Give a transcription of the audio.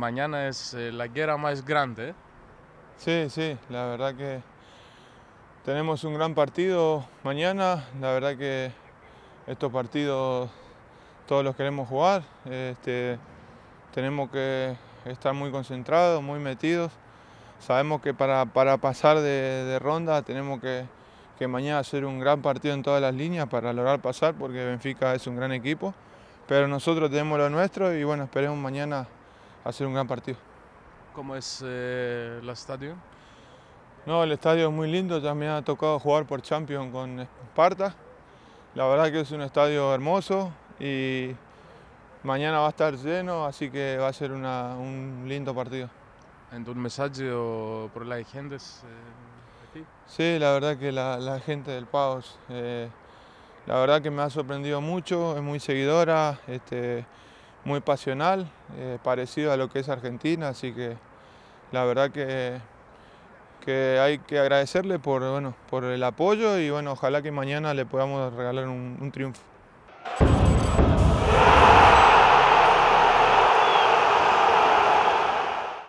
mañana es eh, la guerra más grande. Sí, sí, la verdad que tenemos un gran partido mañana, la verdad que estos partidos todos los queremos jugar, este, tenemos que estar muy concentrados, muy metidos, sabemos que para, pasar de, ronda tenemos que, que mañana hacer un gran partido en todas las líneas para lograr pasar porque Benfica es un gran equipo, pero nosotros tenemos lo nuestro y bueno, esperemos mañana hacer un gran partido. ¿Cómo es eh, el estadio? No, el estadio es muy lindo, ya me ha tocado jugar por Champions con Esparta. La verdad que es un estadio hermoso y mañana va a estar lleno, así que va a ser un lindo partido. ¿En tu mensaje por la gente? Eh, sí, la verdad que la, gente del Paos, eh, la verdad que me ha sorprendido mucho, es muy seguidora. Este, muy pasional, eh, parecido a lo que es Argentina, así que la verdad que, que hay que agradecerle por, bueno, por el apoyo y bueno, ojalá que mañana le podamos regalar un triunfo.